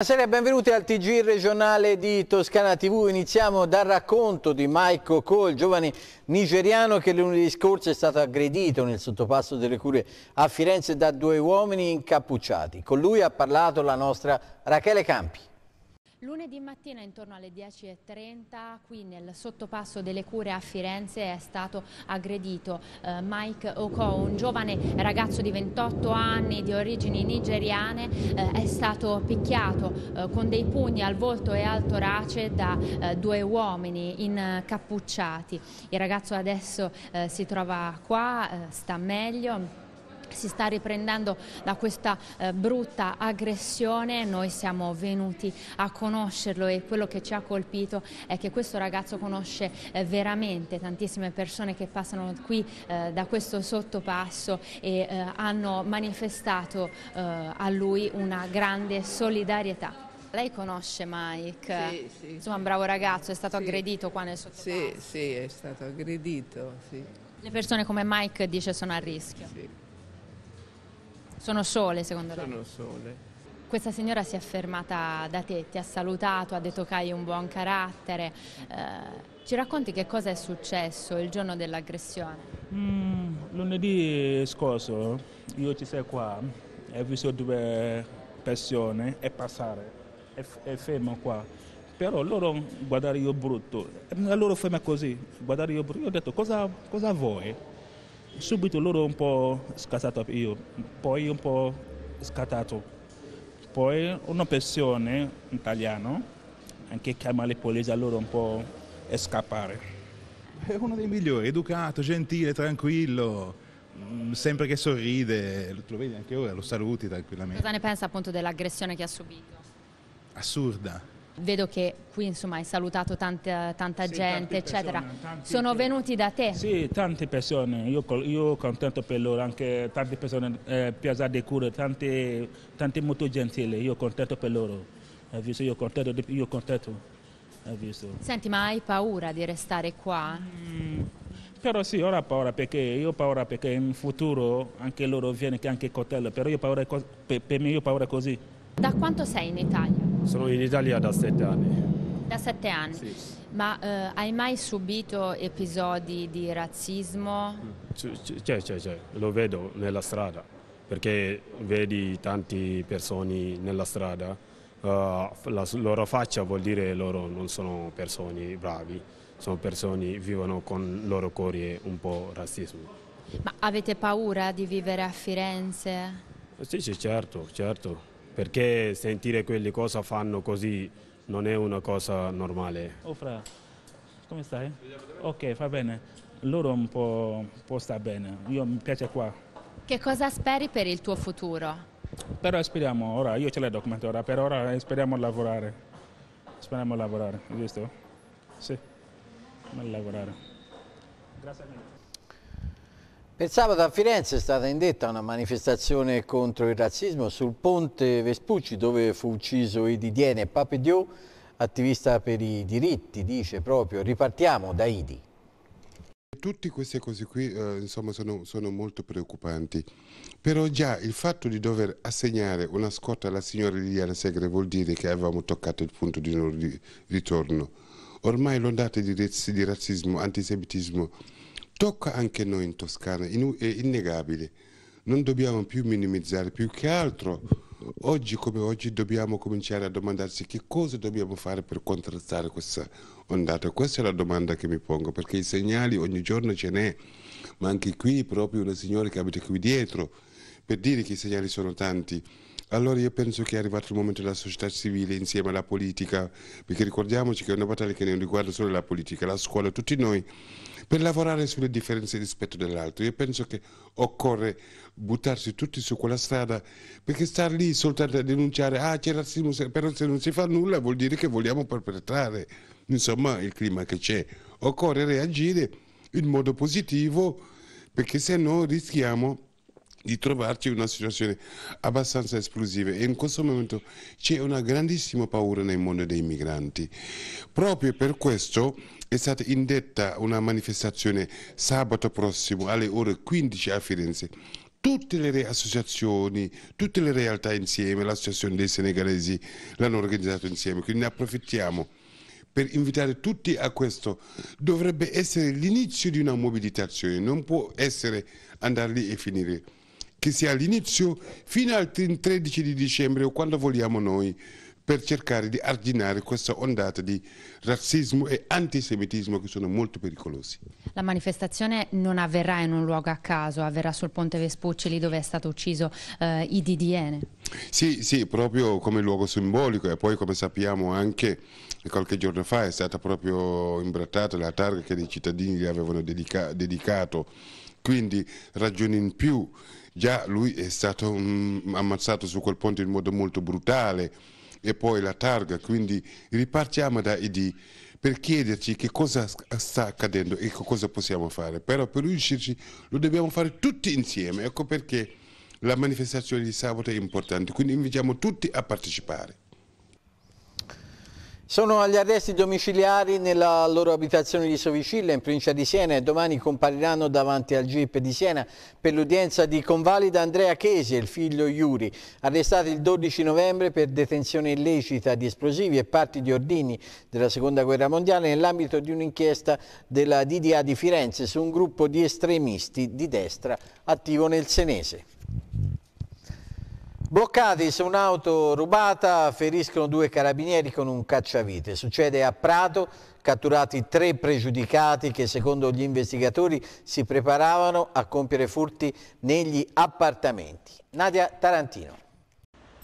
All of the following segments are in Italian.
Buonasera e benvenuti al TG regionale di Toscana TV. Iniziamo dal racconto di Maiko Cole, giovane nigeriano che lunedì scorso è stato aggredito nel sottopasso delle Cure a Firenze da due uomini incappucciati. Con lui ha parlato la nostra Rachele Campi. Lunedì mattina intorno alle 10.30 qui nel sottopasso delle cure a Firenze è stato aggredito eh, Mike Oko, un giovane ragazzo di 28 anni di origini nigeriane, eh, è stato picchiato eh, con dei pugni al volto e al torace da eh, due uomini incappucciati. Il ragazzo adesso eh, si trova qua, eh, sta meglio si sta riprendendo da questa eh, brutta aggressione, noi siamo venuti a conoscerlo e quello che ci ha colpito è che questo ragazzo conosce eh, veramente tantissime persone che passano qui eh, da questo sottopasso e eh, hanno manifestato eh, a lui una grande solidarietà. Lei conosce Mike, sì, sì, insomma un bravo ragazzo, è stato sì. aggredito qua nel sottopasso. Sì, sì, è stato aggredito, sì. Le persone come Mike dice sono a rischio. Sì. Sono sole secondo lei? Sono sole. Questa signora si è fermata da te, ti ha salutato, ha detto che hai un buon carattere. Eh, ci racconti che cosa è successo il giorno dell'aggressione? Mm, lunedì scorso io ci sei qua ho visto due persone e passare, e, e fermo qua. Però loro guardare io brutto, e loro fermo così, guardare io brutto. Io ho detto cosa, cosa vuoi? subito loro un po' scattato io, poi un po' scattato. Poi una persona italiana anche chiama le polizie a loro un po' e scappare. È uno dei migliori, educato, gentile, tranquillo mm, sempre che sorride, lo vedi anche ora, lo saluti tranquillamente. Cosa ne pensa appunto dell'aggressione che ha subito? Assurda, Vedo che qui insomma, hai salutato tanta, tanta sì, gente, persone, eccetera. Sono venuti da te? Sì, tante persone, io, io contento per loro, anche tante persone, eh, Piazza De Cure, tante, tante molto gentili, io contento per loro, hai visto, io contento, io contento. Senti, ma hai paura di restare qua? Mm, però sì, ora ho paura perché io ho paura perché in futuro anche loro viene anche il coltello, però io ho paura per me io ho paura così. Da quanto sei in Italia? Sono in Italia da sette anni. Da sette anni? Sì. Ma eh, hai mai subito episodi di razzismo? Mm. C'è, c'è, c'è, lo vedo nella strada, perché vedi tante persone nella strada, uh, la loro faccia vuol dire che loro non sono persone bravi, sono persone che vivono con il loro cuore un po' razzismo. Ma avete paura di vivere a Firenze? Sì, sì, certo, certo perché sentire quelli cosa fanno così non è una cosa normale. Oh fra, come stai? Ok, va bene, loro un po', un po sta bene, io mi piace qua. Che cosa speri per il tuo futuro? Però speriamo, ora io ce l'ho documento ora, per ora speriamo lavorare, speriamo lavorare, giusto? Sì, ma lavorare. Grazie mille. Per sabato a Firenze è stata indetta una manifestazione contro il razzismo sul ponte Vespucci dove fu ucciso Ididiene Papediò, attivista per i diritti, dice proprio ripartiamo da Idi. Tutte queste cose qui eh, insomma, sono, sono, molto preoccupanti, però già il fatto di dover assegnare una scorta alla signora Liliana Segre vuol dire che avevamo toccato il punto di non ritorno. Ormai l'ondata di, di razzismo, antisemitismo tocca anche noi in Toscana, in, è innegabile. Non dobbiamo più minimizzare, più che altro oggi come oggi dobbiamo cominciare a domandarsi che cosa dobbiamo fare per contrastare questa ondata. Questa è la domanda che mi pongo, perché i segnali ogni giorno ce n'è, ma anche qui proprio una signora che abita qui dietro, per dire che i segnali sono tanti. Allora io penso che è arrivato il momento della società civile insieme alla politica, perché ricordiamoci che è una battaglia che non riguarda solo la politica, la scuola, tutti noi per lavorare sulle differenze rispetto dell'altro. Io penso che occorre buttarsi tutti su quella strada perché star lì soltanto a denunciare, ah c'è razzismo, però se non si fa nulla vuol dire che vogliamo perpetrare, insomma, il clima che c'è. Occorre reagire in modo positivo perché se no rischiamo di trovarci in una situazione abbastanza esplosiva e in questo momento c'è una grandissima paura nel mondo dei migranti. Proprio per questo è stata indetta una manifestazione sabato prossimo alle ore 15 a Firenze tutte le associazioni, tutte le realtà insieme, l'associazione dei senegalesi l'hanno organizzato insieme, quindi ne approfittiamo per invitare tutti a questo. Dovrebbe essere l'inizio di una mobilitazione, non può essere andare lì e finire, che sia l'inizio fino al 13 di dicembre o quando vogliamo noi per cercare di arginare questa ondata di razzismo e antisemitismo che sono molto pericolosi. La manifestazione non avverrà in un luogo a caso, avverrà sul Ponte Vespucci, lì dove è stato ucciso eh, i Sì, sì, proprio come luogo simbolico e poi come sappiamo anche qualche giorno fa è stata proprio imbrattata la targa che dei cittadini gli avevano dedica dedicato, quindi ragioni in più. Già lui è stato um, ammazzato su quel ponte in modo molto brutale, e poi la targa, quindi ripartiamo da ID per chiederci che cosa sta accadendo e che cosa possiamo fare, però per riuscirci lo dobbiamo fare tutti insieme, ecco perché la manifestazione di sabato è importante, quindi invitiamo tutti a partecipare. Sono agli arresti domiciliari nella loro abitazione di Sovicilla in provincia di Siena e domani compariranno davanti al GIP di Siena per l'udienza di convalida Andrea Chesi e il figlio Iuri, arrestati il 12 novembre per detenzione illecita di esplosivi e parti di ordini della Seconda Guerra Mondiale nell'ambito di un'inchiesta della DDA di Firenze su un gruppo di estremisti di destra attivo nel Senese. Bloccati su un'auto rubata, feriscono due carabinieri con un cacciavite. Succede a Prato, catturati tre pregiudicati che secondo gli investigatori si preparavano a compiere furti negli appartamenti. Nadia Tarantino.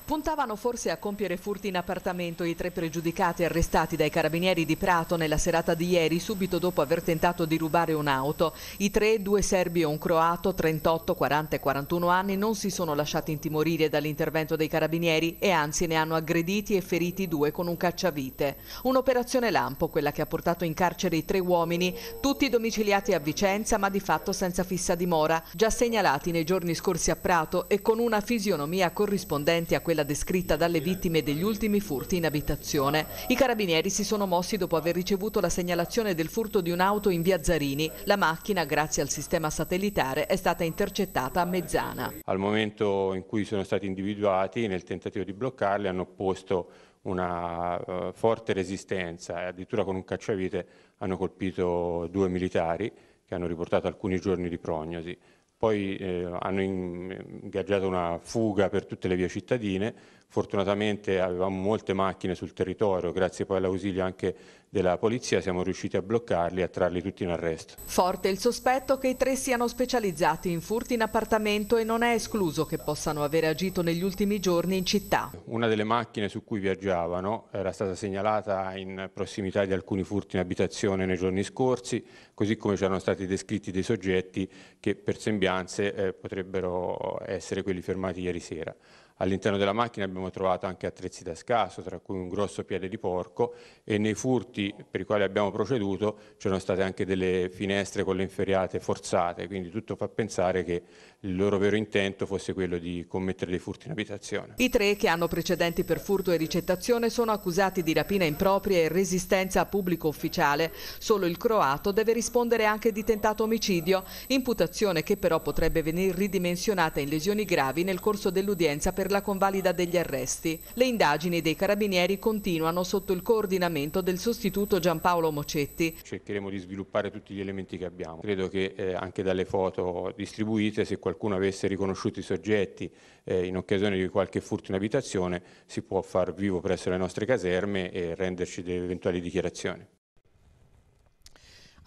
Puntavano forse a compiere furti in appartamento i tre pregiudicati arrestati dai carabinieri di Prato nella serata di ieri, subito dopo aver tentato di rubare un'auto. I tre, due serbi e un croato, 38, 40 e 41 anni, non si sono lasciati intimorire dall'intervento dei carabinieri e anzi ne hanno aggrediti e feriti due con un cacciavite. Un'operazione lampo, quella che ha portato in carcere i tre uomini, tutti domiciliati a Vicenza ma di fatto senza fissa dimora, già segnalati nei giorni scorsi a Prato e con una fisionomia corrispondente a quella quella descritta dalle vittime degli ultimi furti in abitazione. I carabinieri si sono mossi dopo aver ricevuto la segnalazione del furto di un'auto in via Zarini. La macchina, grazie al sistema satellitare, è stata intercettata a Mezzana. Al momento in cui sono stati individuati, nel tentativo di bloccarli, hanno posto una uh, forte resistenza e addirittura con un cacciavite hanno colpito due militari che hanno riportato alcuni giorni di prognosi poi eh, hanno ingaggiato una fuga per tutte le vie cittadine, fortunatamente avevamo molte macchine sul territorio, grazie poi all'ausilio anche della polizia siamo riusciti a bloccarli e a trarli tutti in arresto. Forte il sospetto che i tre siano specializzati in furti in appartamento e non è escluso che possano aver agito negli ultimi giorni in città. Una delle macchine su cui viaggiavano era stata segnalata in prossimità di alcuni furti in abitazione nei giorni scorsi, così come c'erano stati descritti dei soggetti che per sembianze eh, potrebbero essere quelli fermati ieri sera. All'interno della macchina abbiamo trovato anche attrezzi da scasso, tra cui un grosso piede di porco e nei furti per i quali abbiamo proceduto c'erano state anche delle finestre con le inferiate forzate, quindi tutto fa pensare che il loro vero intento fosse quello di commettere dei furti in abitazione. I tre che hanno precedenti per furto e ricettazione sono accusati di rapina impropria e resistenza a pubblico ufficiale. Solo il croato deve rispondere anche di tentato omicidio, imputazione che però potrebbe venire ridimensionata in lesioni gravi nel corso dell'udienza per la convalida degli arresti arresti. Le indagini dei carabinieri continuano sotto il coordinamento del sostituto Giampaolo Mocetti. Cercheremo di sviluppare tutti gli elementi che abbiamo. Credo che eh, anche dalle foto distribuite, se qualcuno avesse riconosciuto i soggetti eh, in occasione di qualche furto in abitazione, si può far vivo presso le nostre caserme e renderci delle eventuali dichiarazioni.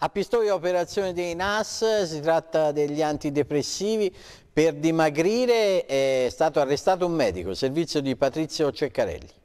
A Pistoia operazione dei NAS, si tratta degli antidepressivi per dimagrire, è stato arrestato un medico, servizio di Patrizio Ceccarelli.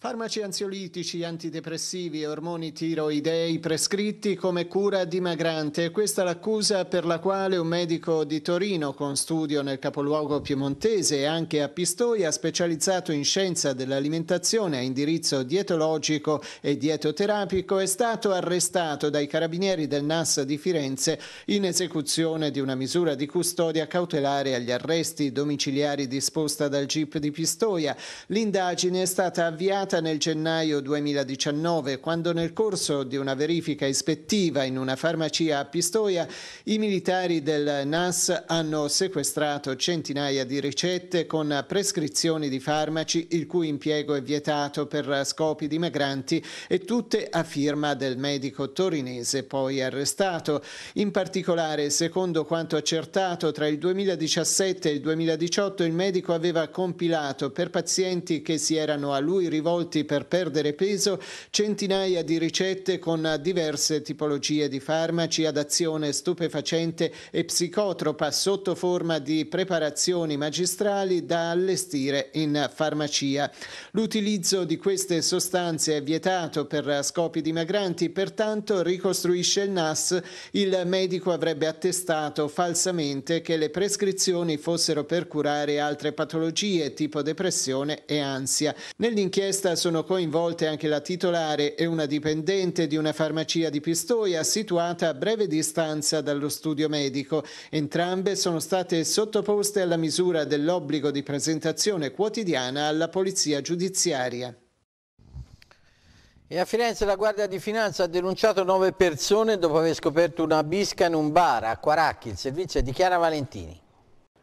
Farmaci ansiolitici, antidepressivi e ormoni tiroidei prescritti come cura dimagrante. Questa è l'accusa per la quale un medico di Torino con studio nel capoluogo piemontese e anche a Pistoia, specializzato in scienza dell'alimentazione a indirizzo dietologico e dietoterapico, è stato arrestato dai carabinieri del NAS di Firenze in esecuzione di una misura di custodia cautelare agli arresti domiciliari disposta dal GIP di Pistoia. L'indagine è stata avviata iniziata nel gennaio 2019, quando nel corso di una verifica ispettiva in una farmacia a Pistoia, i militari del NAS hanno sequestrato centinaia di ricette con prescrizioni di farmaci il cui impiego è vietato per scopi dimagranti e tutte a firma del medico torinese poi arrestato. In particolare, secondo quanto accertato, tra il 2017 e il 2018 il medico aveva compilato per pazienti che si erano a lui rivolti svolti per perdere peso, centinaia di ricette con diverse tipologie di farmaci ad azione stupefacente e psicotropa sotto forma di preparazioni magistrali da allestire in farmacia. L'utilizzo di queste sostanze è vietato per scopi dimagranti, pertanto ricostruisce il NAS, il medico avrebbe attestato falsamente che le prescrizioni fossero per curare altre patologie tipo depressione e ansia. Nell'inchiesta festa sono coinvolte anche la titolare e una dipendente di una farmacia di Pistoia situata a breve distanza dallo studio medico. Entrambe sono state sottoposte alla misura dell'obbligo di presentazione quotidiana alla polizia giudiziaria. E a Firenze la Guardia di Finanza ha denunciato nove persone dopo aver scoperto una bisca in un bar a Quaracchi. Il servizio è di Chiara Valentini.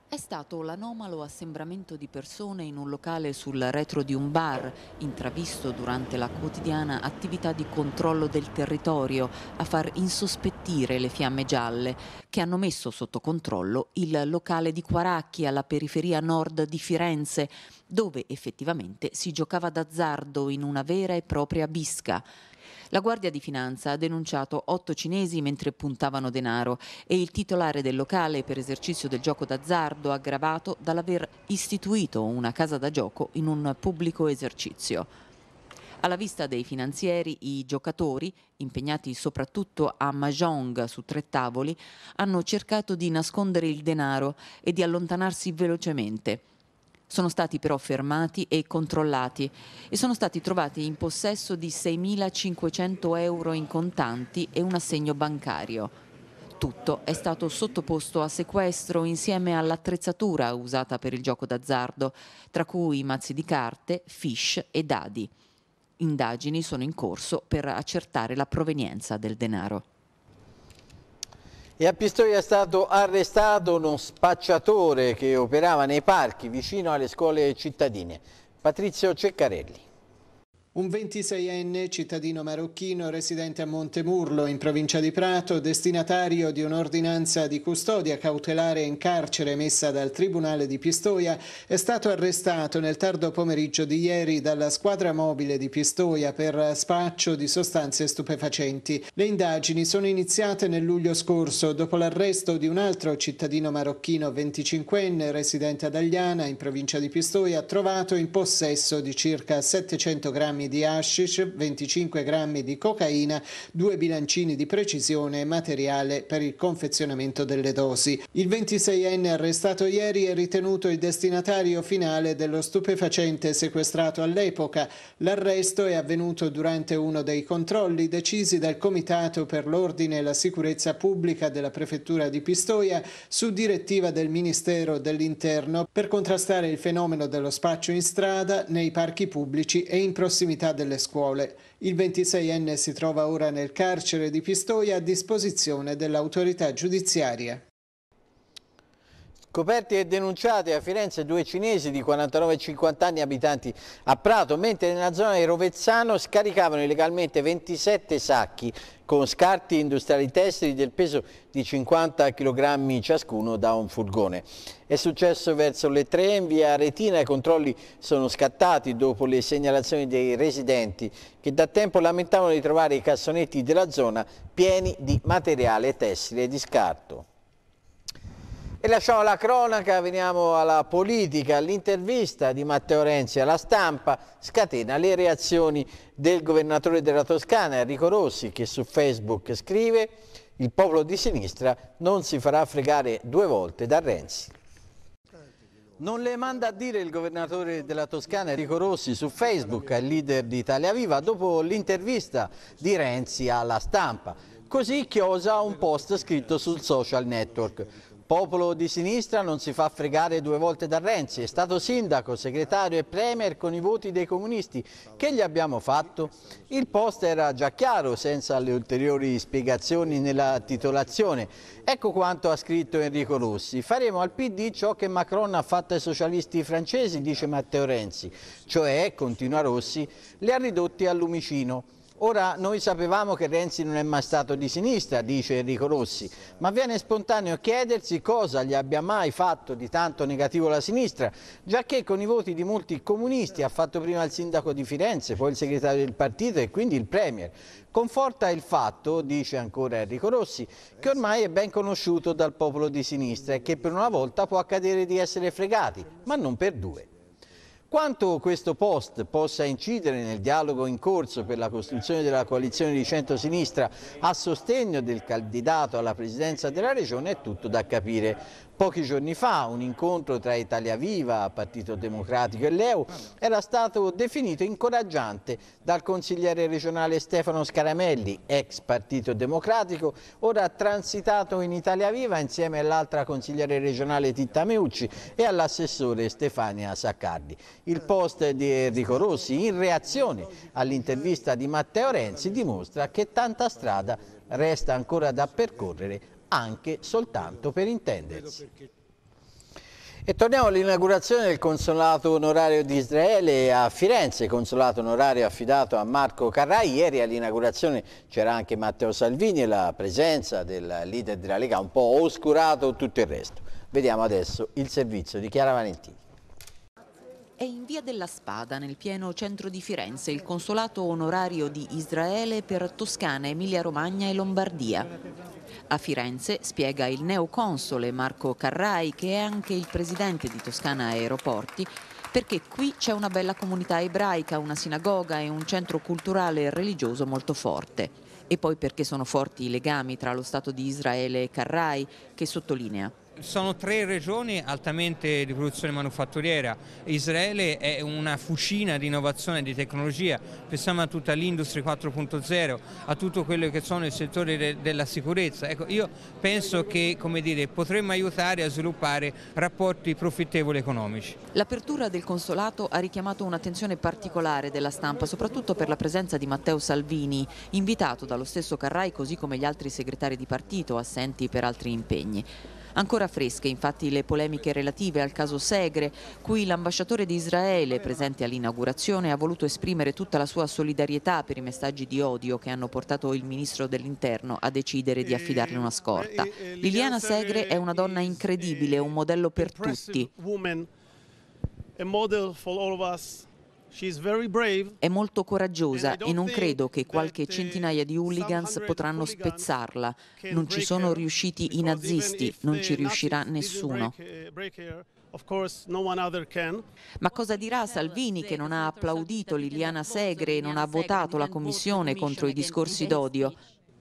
È stato l'anomalo assembramento di persone in un locale sul retro di un bar, intravisto durante la quotidiana attività di controllo del territorio, a far insospettire le fiamme gialle, che hanno messo sotto controllo il locale di Quaracchi alla periferia nord di Firenze, dove effettivamente si giocava d'azzardo in una vera e propria bisca. La Guardia di Finanza ha denunciato otto cinesi mentre puntavano denaro e il titolare del locale per esercizio del gioco d'azzardo aggravato dall'aver istituito una casa da gioco in un pubblico esercizio. Alla vista dei finanzieri, i giocatori, impegnati soprattutto a mahjong su tre tavoli, hanno cercato di nascondere il denaro e di allontanarsi velocemente. Sono stati però fermati e controllati e sono stati trovati in possesso di 6.500 euro in contanti e un assegno bancario. Tutto è stato sottoposto a sequestro insieme all'attrezzatura usata per il gioco d'azzardo, tra cui mazzi di carte, fish e dadi. Indagini sono in corso per accertare la provenienza del denaro. E a Pistoia è stato arrestato uno spacciatore che operava nei parchi vicino alle scuole cittadine, Patrizio Ceccarelli. Un 26enne cittadino marocchino residente a Montemurlo in provincia di Prato, destinatario di un'ordinanza di custodia cautelare in carcere emessa dal Tribunale di Pistoia, è stato arrestato nel tardo pomeriggio di ieri dalla squadra mobile di Pistoia per spaccio di sostanze stupefacenti. Le indagini sono iniziate nel luglio scorso dopo l'arresto di un altro cittadino marocchino 25enne residente ad Agliana in provincia di Pistoia, trovato in possesso di circa 700 grammi di hashish, 25 grammi di cocaina, due bilancini di precisione e materiale per il confezionamento delle dosi. Il 26enne arrestato ieri è ritenuto il destinatario finale dello stupefacente sequestrato all'epoca. L'arresto è avvenuto durante uno dei controlli decisi dal Comitato per l'Ordine e la Sicurezza Pubblica della Prefettura di Pistoia su direttiva del Ministero dell'Interno per contrastare il fenomeno dello spaccio in strada, nei parchi pubblici e in prossimità attività delle scuole. Il 26enne si trova ora nel carcere di Pistoia a disposizione dell'autorità giudiziaria. Coperti e denunciati a Firenze due cinesi di 49 e 50 anni abitanti a Prato, mentre nella zona di Rovezzano scaricavano illegalmente 27 sacchi con scarti industriali tessili del peso di 50 kg ciascuno da un furgone. È successo verso le 3 in via Retina, i controlli sono scattati dopo le segnalazioni dei residenti che da tempo lamentavano di trovare i cassonetti della zona pieni di materiale tessile di scarto. E lasciamo la cronaca, veniamo alla politica, all'intervista di Matteo Renzi alla stampa, scatena le reazioni del governatore della Toscana Enrico Rossi che su Facebook scrive il popolo di sinistra non si farà fregare due volte da Renzi. Non le manda a dire il governatore della Toscana Enrico Rossi su Facebook al leader di Italia Viva dopo l'intervista di Renzi alla stampa. Così chiosa un post scritto sul social network. Popolo di sinistra non si fa fregare due volte da Renzi, è stato sindaco, segretario e premier con i voti dei comunisti. Che gli abbiamo fatto? Il post era già chiaro, senza le ulteriori spiegazioni nella titolazione. Ecco quanto ha scritto Enrico Rossi. Faremo al PD ciò che Macron ha fatto ai socialisti francesi, dice Matteo Renzi, cioè, continua Rossi, li ha ridotti al lumicino. Ora, noi sapevamo che Renzi non è mai stato di sinistra, dice Enrico Rossi, ma viene spontaneo chiedersi cosa gli abbia mai fatto di tanto negativo la sinistra, già che con i voti di molti comunisti ha fatto prima il sindaco di Firenze, poi il segretario del partito e quindi il premier. Conforta il fatto, dice ancora Enrico Rossi, che ormai è ben conosciuto dal popolo di sinistra e che per una volta può accadere di essere fregati, ma non per due. Quanto questo post possa incidere nel dialogo in corso per la costruzione della coalizione di centrosinistra a sostegno del candidato alla presidenza della regione è tutto da capire. Pochi giorni fa un incontro tra Italia Viva, Partito Democratico e Leo era stato definito incoraggiante dal consigliere regionale Stefano Scaramelli, ex Partito Democratico, ora transitato in Italia Viva insieme all'altra consigliere regionale Titta Meucci e all'assessore Stefania Saccardi. Il post di Enrico Rossi in reazione all'intervista di Matteo Renzi dimostra che tanta strada resta ancora da percorrere anche soltanto per intendersi. E torniamo all'inaugurazione del consolato onorario di Israele a Firenze, consolato onorario affidato a Marco Carrai. Ieri all'inaugurazione c'era anche Matteo Salvini e la presenza del leader della Lega ha un po' oscurato tutto il resto. Vediamo adesso il servizio di Chiara Valentini. È in via della Spada, nel pieno centro di Firenze, il consolato onorario di Israele per Toscana, Emilia-Romagna e Lombardia. A Firenze spiega il neoconsole Marco Carrai, che è anche il presidente di Toscana Aeroporti, perché qui c'è una bella comunità ebraica, una sinagoga e un centro culturale e religioso molto forte. E poi perché sono forti i legami tra lo Stato di Israele e Carrai, che sottolinea sono tre regioni altamente di produzione manufatturiera. Israele è una fucina di innovazione e di tecnologia. Pensiamo a tutta l'industria 4.0, a tutto quello che sono i settori de della sicurezza. Ecco, io penso che dire, potremmo aiutare a sviluppare rapporti profittevoli economici. L'apertura del consolato ha richiamato un'attenzione particolare della stampa, soprattutto per la presenza di Matteo Salvini, invitato dallo stesso Carrai così come gli altri segretari di partito, assenti per altri impegni. Ancora fresche infatti le polemiche relative al caso Segre, cui l'ambasciatore di Israele presente all'inaugurazione ha voluto esprimere tutta la sua solidarietà per i messaggi di odio che hanno portato il ministro dell'interno a decidere di affidarle una scorta. Liliana Segre è una donna incredibile, un modello per tutti. È molto coraggiosa e non credo che qualche eh, centinaia di hooligans potranno spezzarla. Non ci sono riusciti i nazisti, non ci riuscirà nessuno. Ma cosa dirà Salvini che non ha applaudito Liliana Segre e non ha votato la commissione contro i discorsi d'odio?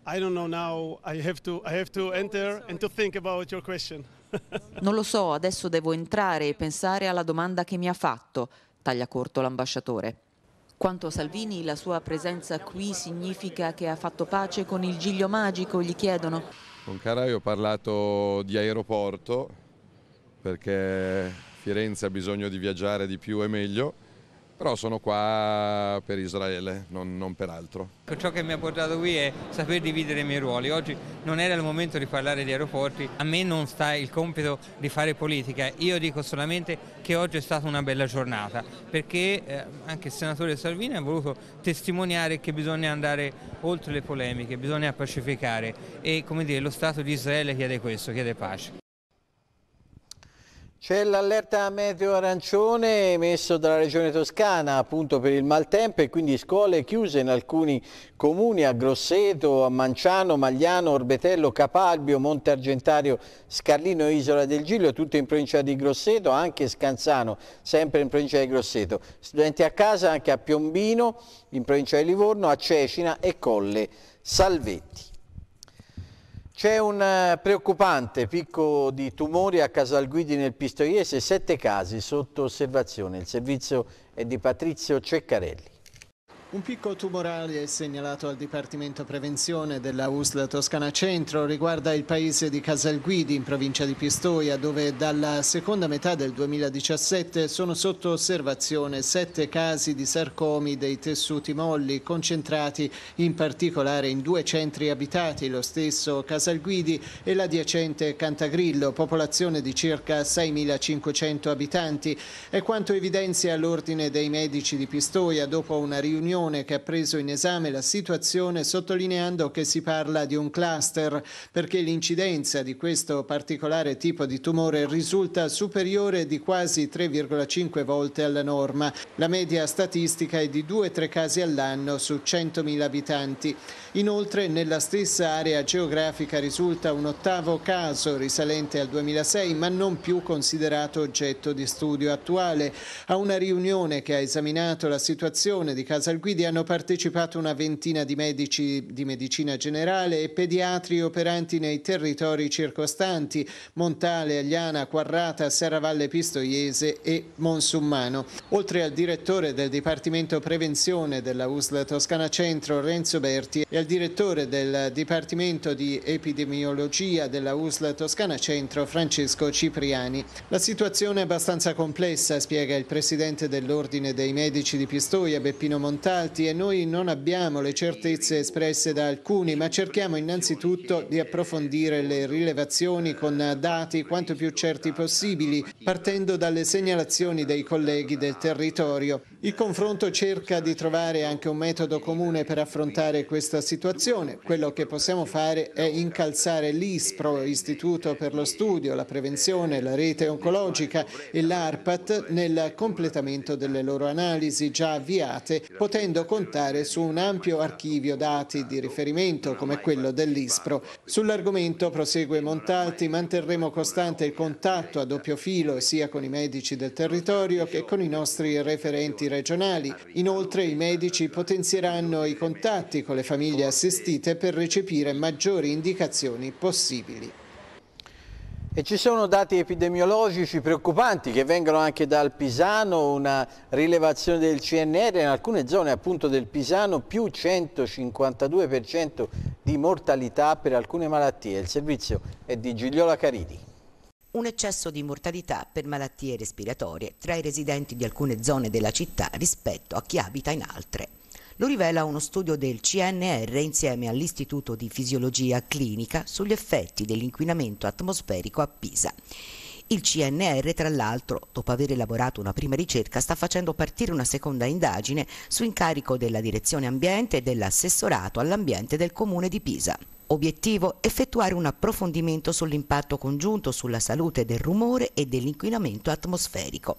Non lo so, adesso devo entrare e pensare alla domanda che mi ha fatto taglia corto l'ambasciatore. Quanto a Salvini, la sua presenza qui significa che ha fatto pace con il giglio magico, gli chiedono. Con Carai ho parlato di aeroporto perché Firenze ha bisogno di viaggiare di più e meglio però sono qua per Israele, non, non, per altro. Ecco, ciò che mi ha portato qui è saper dividere i miei ruoli. Oggi non era il momento di parlare di aeroporti, a me non sta il compito di fare politica, io dico solamente che oggi è stata una bella giornata, perché eh, anche il senatore Salvini ha voluto testimoniare che bisogna andare oltre le polemiche, bisogna pacificare e come dire, lo Stato di Israele chiede questo, chiede pace. C'è l'allerta meteo arancione emesso dalla regione toscana appunto per il maltempo e quindi scuole chiuse in alcuni comuni a Grosseto, a Manciano, Magliano, Orbetello, Capalbio, Monte Argentario, Scarlino, e Isola del Giglio, tutto in provincia di Grosseto, anche Scanzano, sempre in provincia di Grosseto. Studenti a casa anche a Piombino, in provincia di Livorno, a Cecina e Colle Salvetti. C'è un eh, preoccupante picco di tumori a Casalguidi nel Pistoiese, sette casi sotto osservazione. Il servizio è di Patrizio Ceccarelli. Un picco tumorale è segnalato al Dipartimento Prevenzione della USL Toscana Centro, riguarda il paese di Casalguidi in provincia di Pistoia dove dalla seconda metà del 2017 sono sotto osservazione sette casi di sarcomi dei tessuti molli concentrati in particolare in due centri abitati, lo stesso Casalguidi e l'adiacente Cantagrillo, popolazione di circa 6.500 abitanti. È quanto evidenzia l'Ordine dei Medici di Pistoia dopo una riunione commissione che ha preso in esame la situazione sottolineando che si parla di un cluster perché l'incidenza di questo particolare tipo di tumore risulta superiore di quasi 3,5 volte alla norma. La media statistica è di 2-3 casi all'anno su 100.000 abitanti. Inoltre nella stessa area geografica risulta un ottavo caso risalente al 2006 ma non più considerato oggetto di studio attuale. A una riunione che ha esaminato la situazione di Casalgo quindi hanno partecipato una ventina di medici di medicina generale e pediatri operanti nei territori circostanti, Montale, Agliana, Quarrata, Serravalle Pistoiese e Monsummano. Oltre al direttore del Dipartimento Prevenzione della USL Toscana Centro, Renzo Berti, e al direttore del Dipartimento di Epidemiologia della USL Toscana Centro, Francesco Cipriani. La situazione è abbastanza complessa, spiega il presidente dell'Ordine dei Medici di Pistoia, Beppino Montale, alti e noi non abbiamo le certezze espresse da alcuni, ma cerchiamo innanzitutto di approfondire le rilevazioni con dati quanto più certi possibili, partendo dalle segnalazioni dei colleghi del territorio. Il confronto cerca di trovare anche un metodo comune per affrontare questa situazione. Quello che possiamo fare è incalzare l'ISPRO, Istituto per lo Studio, la Prevenzione, la Rete Oncologica e l'ARPAT nel completamento delle loro analisi già avviate, potendo contare su un ampio archivio dati di riferimento come quello dell'ISPRO. Sull'argomento, prosegue Montalti, manterremo costante il contatto a doppio filo sia con i medici del territorio che con i nostri referenti regionali. Inoltre i medici potenzieranno i contatti con le famiglie assistite per recepire maggiori indicazioni possibili. E ci sono dati epidemiologici preoccupanti che vengono anche dal Pisano, una rilevazione del CNR in alcune zone appunto del Pisano più 152% di mortalità per alcune malattie. Il servizio è di Gigliola Caridi un eccesso di mortalità per malattie respiratorie tra i residenti di alcune zone della città rispetto a chi abita in altre. Lo rivela uno studio del CNR insieme all'Istituto di Fisiologia Clinica sugli effetti dell'inquinamento atmosferico a Pisa. Il CNR, tra l'altro, dopo aver elaborato una prima ricerca, sta facendo partire una seconda indagine su incarico della Direzione Ambiente e dell'assessorato all'ambiente del Comune di Pisa. Obiettivo? Effettuare un approfondimento sull'impatto congiunto sulla salute del rumore e dell'inquinamento atmosferico.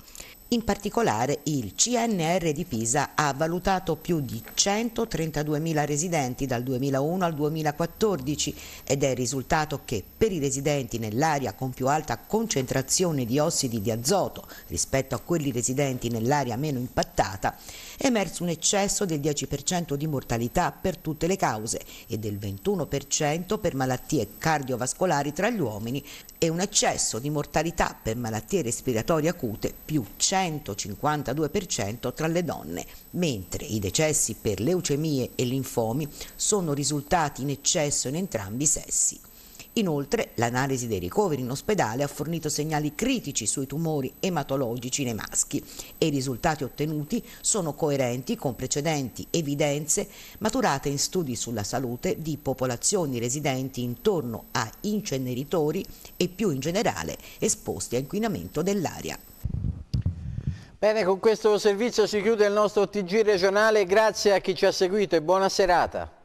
In particolare il CNR di Pisa ha valutato più di 132.000 residenti dal 2001 al 2014 ed è risultato che per i residenti nell'area con più alta concentrazione di ossidi di azoto rispetto a quelli residenti nell'area meno impattata è emerso un eccesso del 10% di mortalità per tutte le cause e del 21% 100 per malattie cardiovascolari tra gli uomini e un eccesso di mortalità per malattie respiratorie acute più 152% tra le donne, mentre i decessi per leucemie e linfomi sono risultati in eccesso in entrambi i sessi. Inoltre l'analisi dei ricoveri in ospedale ha fornito segnali critici sui tumori ematologici nei maschi e i risultati ottenuti sono coerenti con precedenti evidenze maturate in studi sulla salute di popolazioni residenti intorno a inceneritori e più in generale esposti a inquinamento dell'aria. Bene, con questo servizio si chiude il nostro TG regionale, grazie a chi ci ha seguito e buona serata.